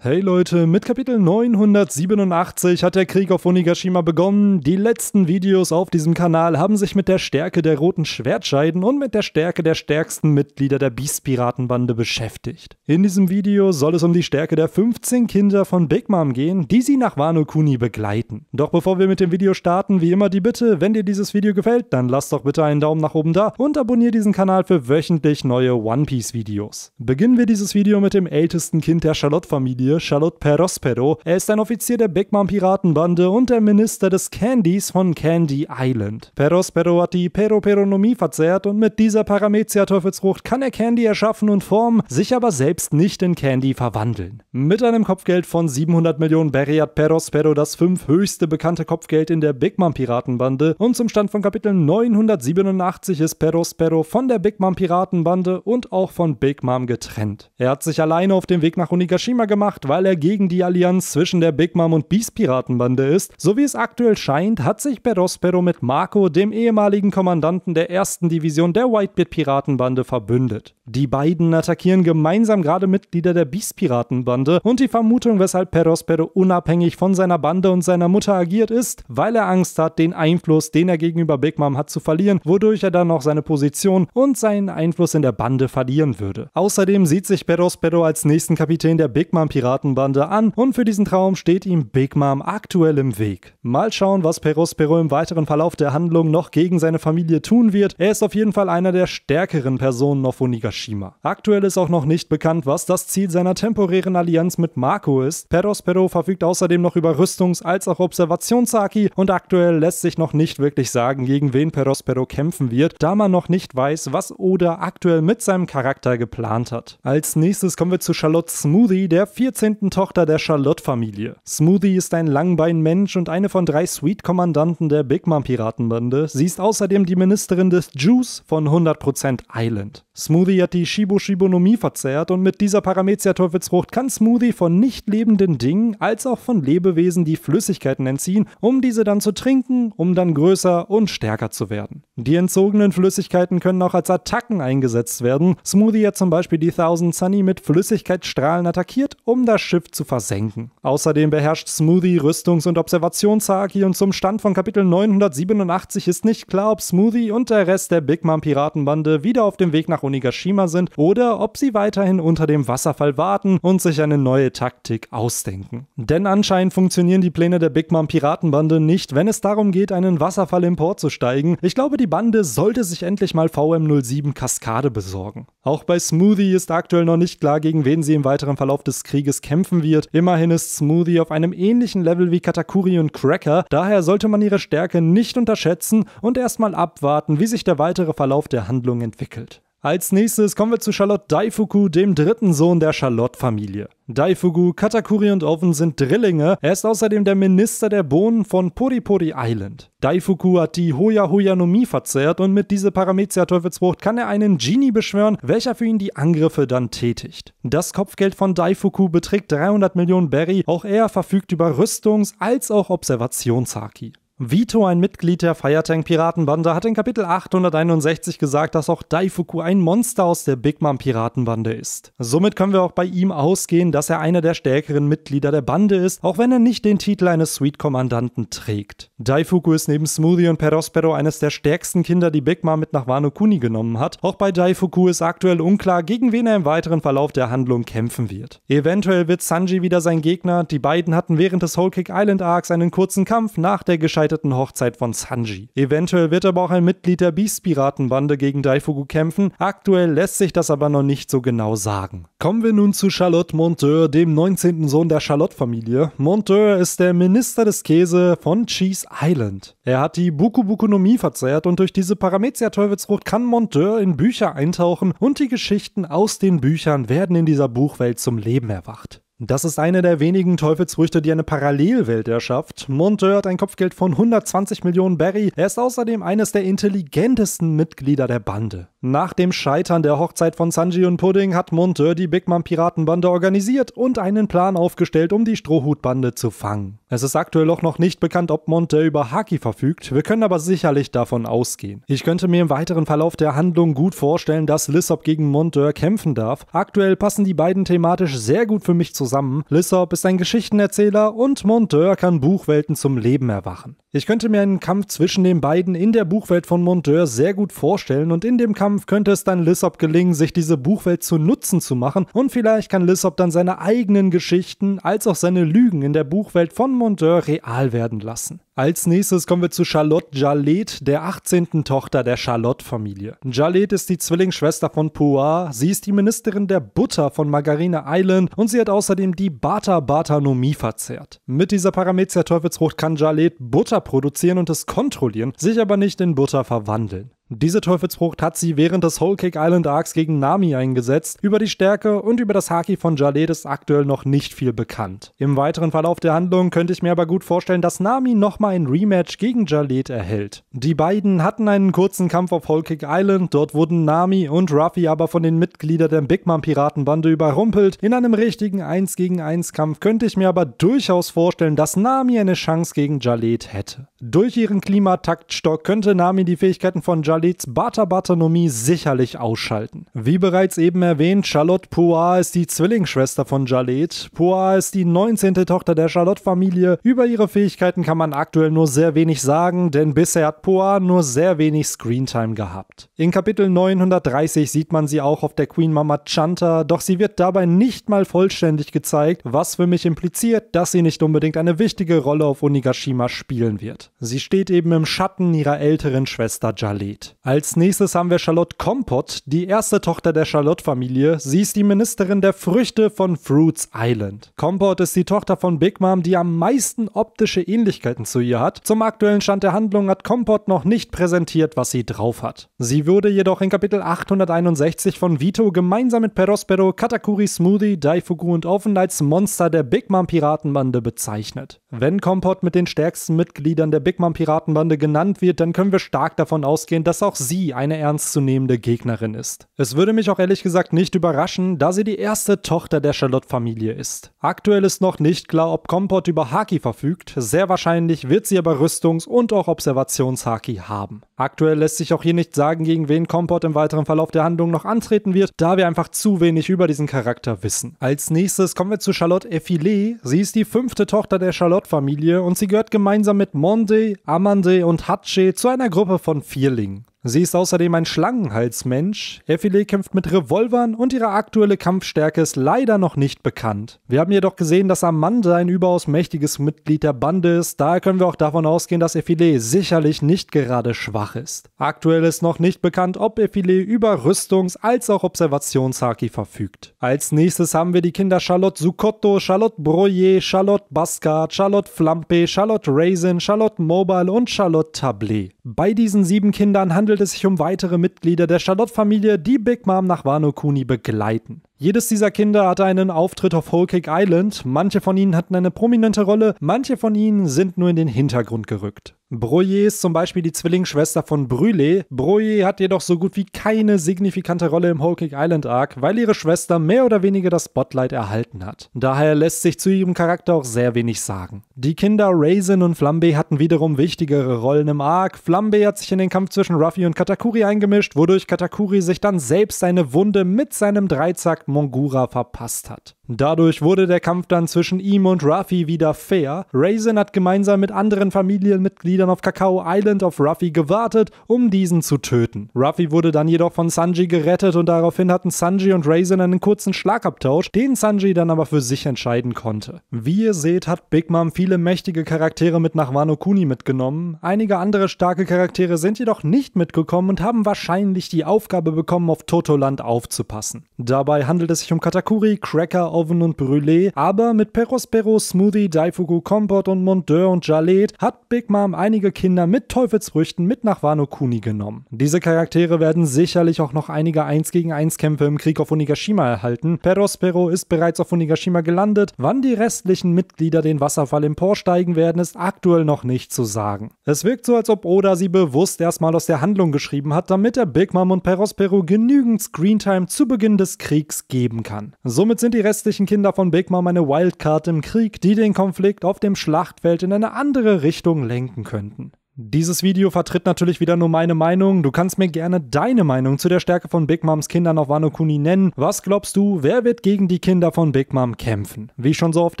Hey Leute, mit Kapitel 987 hat der Krieg auf Onigashima begonnen. Die letzten Videos auf diesem Kanal haben sich mit der Stärke der roten Schwertscheiden und mit der Stärke der stärksten Mitglieder der Beast-Piratenbande beschäftigt. In diesem Video soll es um die Stärke der 15 Kinder von Big Mom gehen, die sie nach Wano Kuni begleiten. Doch bevor wir mit dem Video starten, wie immer die Bitte, wenn dir dieses Video gefällt, dann lass doch bitte einen Daumen nach oben da und abonniere diesen Kanal für wöchentlich neue One Piece Videos. Beginnen wir dieses Video mit dem ältesten Kind der Charlotte-Familie hier Charlotte Perospero. Er ist ein Offizier der Big Mom Piratenbande und der Minister des Candies von Candy Island. Perospero hat die Peroperonomie verzehrt und mit dieser Paramezia-Teufelsfrucht kann er Candy erschaffen und formen, sich aber selbst nicht in Candy verwandeln. Mit einem Kopfgeld von 700 Millionen Berry hat Perospero das fünfhöchste bekannte Kopfgeld in der Big Mom Piratenbande und zum Stand von Kapitel 987 ist Perospero von der Big Mom Piratenbande und auch von Big Mom getrennt. Er hat sich alleine auf dem Weg nach Onigashima gemacht gemacht, weil er gegen die Allianz zwischen der Big Mom und Beast Piratenbande ist. So wie es aktuell scheint, hat sich Berospero mit Marco, dem ehemaligen Kommandanten der ersten Division der Whitebeard Piratenbande, verbündet. Die beiden attackieren gemeinsam gerade Mitglieder der Beast Piratenbande und die Vermutung, weshalb Perospero unabhängig von seiner Bande und seiner Mutter agiert ist, weil er Angst hat, den Einfluss, den er gegenüber Big Mom hat, zu verlieren, wodurch er dann auch seine Position und seinen Einfluss in der Bande verlieren würde. Außerdem sieht sich Perospero als nächsten Kapitän der Big Mom Piratenbande Piratenbande an und für diesen Traum steht ihm Big Mom aktuell im Weg. Mal schauen, was Perospero im weiteren Verlauf der Handlung noch gegen seine Familie tun wird. Er ist auf jeden Fall einer der stärkeren Personen auf Onigashima. Aktuell ist auch noch nicht bekannt, was das Ziel seiner temporären Allianz mit Marco ist. Perospero verfügt außerdem noch über Rüstungs- als auch Observationshaki und aktuell lässt sich noch nicht wirklich sagen, gegen wen Perospero kämpfen wird, da man noch nicht weiß, was Oda aktuell mit seinem Charakter geplant hat. Als nächstes kommen wir zu Charlotte Smoothie, der 14 14. Tochter der Charlotte-Familie. Smoothie ist ein Langbein-Mensch und eine von drei Sweet-Kommandanten der Big Mom-Piratenbande. Sie ist außerdem die Ministerin des Juice von 100% Island. Smoothie hat die Shibo-Shibonomie verzehrt und mit dieser Paramezia-Teufelsfrucht kann Smoothie von nicht lebenden Dingen als auch von Lebewesen die Flüssigkeiten entziehen, um diese dann zu trinken, um dann größer und stärker zu werden. Die entzogenen Flüssigkeiten können auch als Attacken eingesetzt werden. Smoothie hat zum Beispiel die Thousand Sunny mit Flüssigkeitsstrahlen attackiert, um das Schiff zu versenken. Außerdem beherrscht Smoothie Rüstungs- und Observationshaki und zum Stand von Kapitel 987 ist nicht klar, ob Smoothie und der Rest der Big Mom Piratenbande wieder auf dem Weg nach Onigashima sind oder ob sie weiterhin unter dem Wasserfall warten und sich eine neue Taktik ausdenken. Denn anscheinend funktionieren die Pläne der Big Mom Piratenbande nicht, wenn es darum geht, einen Wasserfall im Port zu steigen. Ich glaube, die Bande sollte sich endlich mal VM07 Kaskade besorgen. Auch bei Smoothie ist aktuell noch nicht klar, gegen wen sie im weiteren Verlauf des Krieges kämpfen wird. Immerhin ist Smoothie auf einem ähnlichen Level wie Katakuri und Cracker, daher sollte man ihre Stärke nicht unterschätzen und erstmal abwarten, wie sich der weitere Verlauf der Handlung entwickelt. Als nächstes kommen wir zu Charlotte Daifuku, dem dritten Sohn der Charlotte-Familie. Daifuku, Katakuri und Oven sind Drillinge. Er ist außerdem der Minister der Bohnen von Poripori Island. Daifuku hat die Hoya Hoya no Mi verzehrt und mit dieser Paramezia-Teufelsfrucht kann er einen Genie beschwören, welcher für ihn die Angriffe dann tätigt. Das Kopfgeld von Daifuku beträgt 300 Millionen Berry. Auch er verfügt über Rüstungs- als auch Observationshaki. Vito, ein Mitglied der Firetang Piratenbande, hat in Kapitel 861 gesagt, dass auch Daifuku ein Monster aus der Big Mom Piratenbande ist. Somit können wir auch bei ihm ausgehen, dass er einer der stärkeren Mitglieder der Bande ist, auch wenn er nicht den Titel eines Sweet Kommandanten trägt. Daifuku ist neben Smoothie und Perospero eines der stärksten Kinder, die Big Mom mit nach Wano Kuni genommen hat. Auch bei Daifuku ist aktuell unklar, gegen wen er im weiteren Verlauf der Handlung kämpfen wird. Eventuell wird Sanji wieder sein Gegner. Die beiden hatten während des Whole Kick Island Arcs einen kurzen Kampf nach der gescheiterten verspäteten Hochzeit von Sanji. Eventuell wird aber auch ein Mitglied der Beast-Piratenbande gegen Daifuku kämpfen. Aktuell lässt sich das aber noch nicht so genau sagen. Kommen wir nun zu Charlotte Monteur, dem 19. Sohn der Charlotte-Familie. Monteur ist der Minister des Käse von Cheese Island. Er hat die Bukubukonomie verzehrt und durch diese Paramezia-Teufelsfrucht kann Monteur in Bücher eintauchen und die Geschichten aus den Büchern werden in dieser Buchwelt zum Leben erwacht. Das ist eine der wenigen Teufelsfrüchte, die eine Parallelwelt erschafft. Monteur hat ein Kopfgeld von 120 Millionen Barry. Er ist außerdem eines der intelligentesten Mitglieder der Bande. Nach dem Scheitern der Hochzeit von Sanji und Pudding hat Monteur die Big Mom Piratenbande organisiert und einen Plan aufgestellt, um die Strohhutbande zu fangen. Es ist aktuell auch noch nicht bekannt, ob Monteur über Haki verfügt, wir können aber sicherlich davon ausgehen. Ich könnte mir im weiteren Verlauf der Handlung gut vorstellen, dass Lissop gegen Monteur kämpfen darf. Aktuell passen die beiden thematisch sehr gut für mich zusammen. Lissop ist ein Geschichtenerzähler und Monteur kann Buchwelten zum Leben erwachen. Ich könnte mir einen Kampf zwischen den beiden in der Buchwelt von Monteur sehr gut vorstellen und in dem Kampf Kampf könnte es dann Lissop gelingen, sich diese Buchwelt zu Nutzen zu machen und vielleicht kann Lissop dann seine eigenen Geschichten als auch seine Lügen in der Buchwelt von Mondeur real werden lassen. Als nächstes kommen wir zu Charlotte Jalet, der 18. Tochter der Charlotte-Familie. Jalet ist die Zwillingsschwester von Poir, sie ist die Ministerin der Butter von Margarine Island und sie hat außerdem die Bata-Batanomie verzehrt. Mit dieser Paramezia-Teufelsfrucht kann Jalet Butter produzieren und es kontrollieren, sich aber nicht in Butter verwandeln. Diese Teufelsfrucht hat sie während des Whole Cake Island Arcs gegen Nami eingesetzt. Über die Stärke und über das Haki von Jaled ist aktuell noch nicht viel bekannt. Im weiteren Verlauf der Handlung könnte ich mir aber gut vorstellen, dass Nami nochmal ein Rematch gegen Jaled erhält. Die beiden hatten einen kurzen Kampf auf Whole Cake Island, dort wurden Nami und Ruffy aber von den Mitgliedern der Big Mom Piratenbande überrumpelt. In einem richtigen 1 gegen 1 Kampf könnte ich mir aber durchaus vorstellen, dass Nami eine Chance gegen Jaled hätte. Durch ihren Klimataktstock könnte Nami die Fähigkeiten von Jaled Israelits Bata Batanomi sicherlich ausschalten. Wie bereits eben erwähnt, Charlotte Poir ist die Zwillingsschwester von Jalet. Poir ist die 19. Tochter der Charlotte-Familie. Über ihre Fähigkeiten kann man aktuell nur sehr wenig sagen, denn bisher hat Poir nur sehr wenig Screentime gehabt. In Kapitel 930 sieht man sie auch auf der Queen Mama Chanta, doch sie wird dabei nicht mal vollständig gezeigt, was für mich impliziert, dass sie nicht unbedingt eine wichtige Rolle auf Onigashima spielen wird. Sie steht eben im Schatten ihrer älteren Schwester Jalet. Als nächstes haben wir Charlotte Kompott, die erste Tochter der Charlotte-Familie. Sie ist die Ministerin der Früchte von Fruits Island. Kompott ist die Tochter von Big Mom, die am meisten optische Ähnlichkeiten zu ihr hat. Zum aktuellen Stand der Handlung hat Kompott noch nicht präsentiert, was sie drauf hat. Sie wurde jedoch in Kapitel 861 von Vito gemeinsam mit Perospero, Katakuri Smoothie, Daifugu und Offen als Monster der Big Mom Piratenbande bezeichnet. Wenn Kompott mit den stärksten Mitgliedern der Big Mom Piratenbande genannt wird, dann können wir stark davon ausgehen, dass dass auch sie eine ernstzunehmende Gegnerin ist. Es würde mich auch ehrlich gesagt nicht überraschen, da sie die erste Tochter der Charlotte-Familie ist. Aktuell ist noch nicht klar, ob Comport über Haki verfügt, sehr wahrscheinlich wird sie aber Rüstungs- und auch Observationshaki haben. Aktuell lässt sich auch hier nicht sagen, gegen wen Comport im weiteren Verlauf der Handlung noch antreten wird, da wir einfach zu wenig über diesen Charakter wissen. Als nächstes kommen wir zu Charlotte Effilet. Sie ist die fünfte Tochter der Charlotte-Familie und sie gehört gemeinsam mit Monde, Amande und Hatche zu einer Gruppe von Vierlingen. Sie ist außerdem ein Schlangenhalsmensch. Effilé kämpft mit Revolvern und ihre aktuelle Kampfstärke ist leider noch nicht bekannt. Wir haben jedoch gesehen, dass Amanda ein überaus mächtiges Mitglied der Bande ist. Daher können wir auch davon ausgehen, dass Effilé sicherlich nicht gerade schwach ist. Aktuell ist noch nicht bekannt, ob Effilé über Rüstungs- als auch Observationshaki verfügt. Als nächstes haben wir die Kinder Charlotte Sukotto, Charlotte Broyer, Charlotte Basca, Charlotte Flampe, Charlotte Raisin, Charlotte Mobile und Charlotte Tablet. Bei diesen sieben Kindern handelt es sich um weitere Mitglieder der Charlotte-Familie, die Big Mom nach Wano Kuni begleiten. Jedes dieser Kinder hatte einen Auftritt auf Whole Cake Island, manche von ihnen hatten eine prominente Rolle, manche von ihnen sind nur in den Hintergrund gerückt. Broye ist zum Beispiel die Zwillingsschwester von Brûlé. Broye hat jedoch so gut wie keine signifikante Rolle im Whole Cake Island Arc, weil ihre Schwester mehr oder weniger das Spotlight erhalten hat. Daher lässt sich zu ihrem Charakter auch sehr wenig sagen. Die Kinder Raisin und Flambe hatten wiederum wichtigere Rollen im Arc. Flambe hat sich in den Kampf zwischen Ruffy und Katakuri eingemischt, wodurch Katakuri sich dann selbst seine Wunde mit seinem Dreizack Mongura verpasst hat. Dadurch wurde der Kampf dann zwischen ihm und Ruffy wieder fair. Raisin hat gemeinsam mit anderen Familienmitgliedern auf Kakao Island auf Ruffy gewartet, um diesen zu töten. Ruffy wurde dann jedoch von Sanji gerettet und daraufhin hatten Sanji und Raisin einen kurzen Schlagabtausch, den Sanji dann aber für sich entscheiden konnte. Wie ihr seht, hat Big Mom viele mächtige Charaktere mit nach Wano Kuni mitgenommen. Einige andere starke Charaktere sind jedoch nicht mitgekommen und haben wahrscheinlich die Aufgabe bekommen, auf Totoland aufzupassen. Dabei handelt es sich um Katakuri, Cracker, Oven und Brûlée, aber mit Perospero, Smoothie, Daifuku, Kompot und Mondeur und Jalet hat Big Mom einige Kinder mit Teufelsfrüchten mit nach Wano Kuni genommen. Diese Charaktere werden sicherlich auch noch einige 1 gegen 1 Kämpfe im Krieg auf Onigashima erhalten. Perospero ist bereits auf Onigashima gelandet. Wann die restlichen Mitglieder den Wasserfall emporsteigen werden, ist aktuell noch nicht zu sagen. Es wirkt so, als ob Oda sie bewusst erstmal aus der Handlung geschrieben hat, damit er Big Mom und Perospero genügend Screentime zu Beginn des Kriegs geben kann. Somit sind die Reste christlichen Kinder von Big Mom eine Wildcard im Krieg, die den Konflikt auf dem Schlachtfeld in eine andere Richtung lenken könnten. Dieses Video vertritt natürlich wieder nur meine Meinung. Du kannst mir gerne deine Meinung zu der Stärke von Big Moms Kindern auf Wano Kuni nennen. Was glaubst du, wer wird gegen die Kinder von Big Mom kämpfen? Wie schon so oft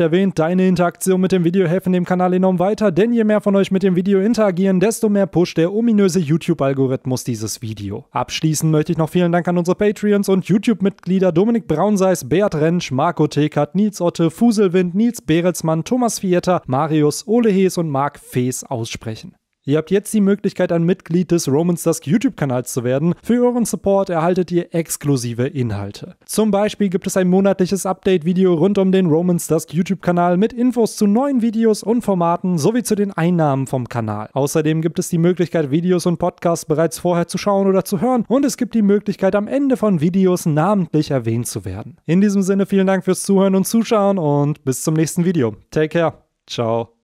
erwähnt, deine Interaktion mit dem Video helfen dem Kanal enorm weiter, denn je mehr von euch mit dem Video interagieren, desto mehr pusht der ominöse YouTube-Algorithmus dieses Video. Abschließend möchte ich noch vielen Dank an unsere Patreons und YouTube-Mitglieder Dominik Braunseis, Beat Rentsch, Marco Tekert, Nils Otte, Fuselwind, Nils Berelsmann, Thomas Vieter, Marius, Ole Hees und Marc Fees aussprechen. Ihr habt jetzt die Möglichkeit, ein Mitglied des Romans Dusk YouTube-Kanals zu werden. Für euren Support erhaltet ihr exklusive Inhalte. Zum Beispiel gibt es ein monatliches Update-Video rund um den Romans Dusk YouTube-Kanal mit Infos zu neuen Videos und Formaten sowie zu den Einnahmen vom Kanal. Außerdem gibt es die Möglichkeit, Videos und Podcasts bereits vorher zu schauen oder zu hören und es gibt die Möglichkeit, am Ende von Videos namentlich erwähnt zu werden. In diesem Sinne vielen Dank fürs Zuhören und Zuschauen und bis zum nächsten Video. Take care. Ciao.